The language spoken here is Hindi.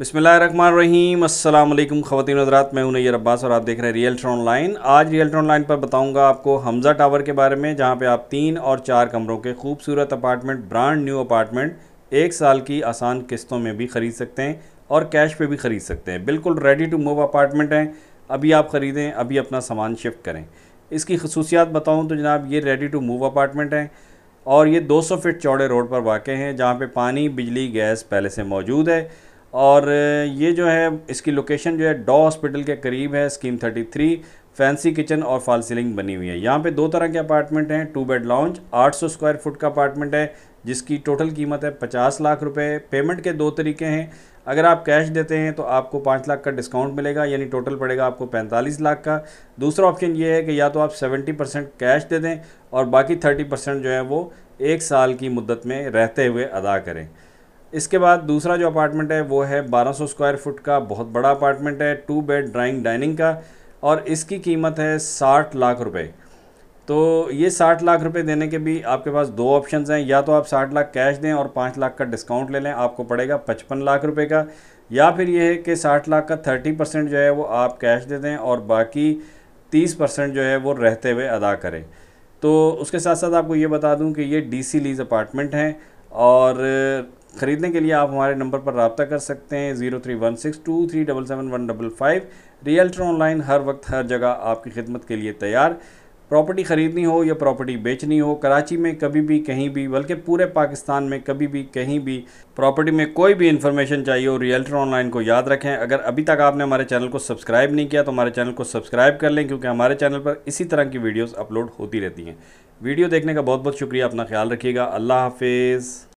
बसमीम अल्लाम ख़वान हजरात मैं हूँ नैर अब्बास और आप देख रहे हैं रियल ऑनलाइन आज रियल ऑनलाइन पर बताऊंगा आपको हमज़ा टावर के बारे में जहाँ पे आप तीन और चार कमरों के खूबसूरत अपार्टमेंट ब्रांड न्यू अपार्टमेंट एक साल की आसान किस्तों में भी ख़रीद सकते हैं और कैश पर भी ख़रीद सकते हैं बिल्कुल रेडी टू मूव अपार्टमेंट हैं अभी आप ख़रीदें अभी अपना सामान शिफ्ट करें इसकी खसूसियात बताऊँ तो जनाब ये रेडी टू मूव अपार्टमेंट हैं और ये 200 फीट चौड़े रोड पर वाक़ हैं जहाँ पर पानी बिजली गैस पहले से मौजूद है और ये जो है इसकी लोकेशन जो है डॉ हॉस्पिटल के करीब है स्कीम 33 फैंसी किचन और फॉल सीलिंग बनी हुई है यहाँ पे दो तरह के अपार्टमेंट हैं two bed launch 800 square foot का अपार्टमेंट है जिसकी टोटल कीमत है 50 लाख रुपए पेमेंट के दो तरीके हैं अगर आप कैश देते हैं तो आपको पाँच लाख का डिस्काउंट मिलेगा यानी टोटल पड़ेगा आपको पैंतालीस लाख का दूसरा ऑप्शन ये है कि या तो आप सेवेंटी परसेंट कैश दे दें और बाकी थर्टी परसेंट जो है वो एक साल की मुद्दत में रहते हुए अदा करें इसके बाद दूसरा जो अपार्टमेंट है वो है 1200 स्क्वायर फुट का बहुत बड़ा अपार्टमेंट है टू बेड ड्राइंग डाइनिंग का और इसकी कीमत है साठ लाख रुपए तो ये साठ लाख रुपए देने के भी आपके पास दो ऑप्शंस हैं या तो आप साठ लाख कैश दें और पाँच लाख का डिस्काउंट ले लें आपको पड़ेगा पचपन लाख रुपये का या फिर ये है कि साठ लाख का थर्टी परसेंट जो है वो आप कैश दे दें और बाकी तीस परसेंट जो है वो रहते हुए अदा करें तो उसके साथ साथ आपको ये बता दूँ कि ये डी लीज अपार्टमेंट हैं और ख़रीदने के लिए आप हमारे नंबर पर रबता कर सकते हैं zero three one six two three double seven one double five realtor online हर वक्त हर जगह आपकी खिदमत के लिए तैयार प्रॉपर्टी ख़रीदनी हो या प्रॉपर्टी बेचनी हो कराची में कभी भी कहीं भी बल्कि पूरे पाकिस्तान में कभी भी कहीं भी प्रॉपर्टी में कोई भी इन्फॉर्मेशन चाहिए हो रियल्टर ऑनलाइन को याद रखें अगर अभी तक आपने हमारे चैनल को सब्सक्राइब नहीं किया तो हमारे चैनल को सब्सक्राइब कर लें क्योंकि हमारे चैनल पर इसी तरह की वीडियोज़ अपलोड होती रहती हैं वीडियो देखने का बहुत बहुत शुक्रिया अपना ख्याल रखिएगा अल्लाह हाफिज़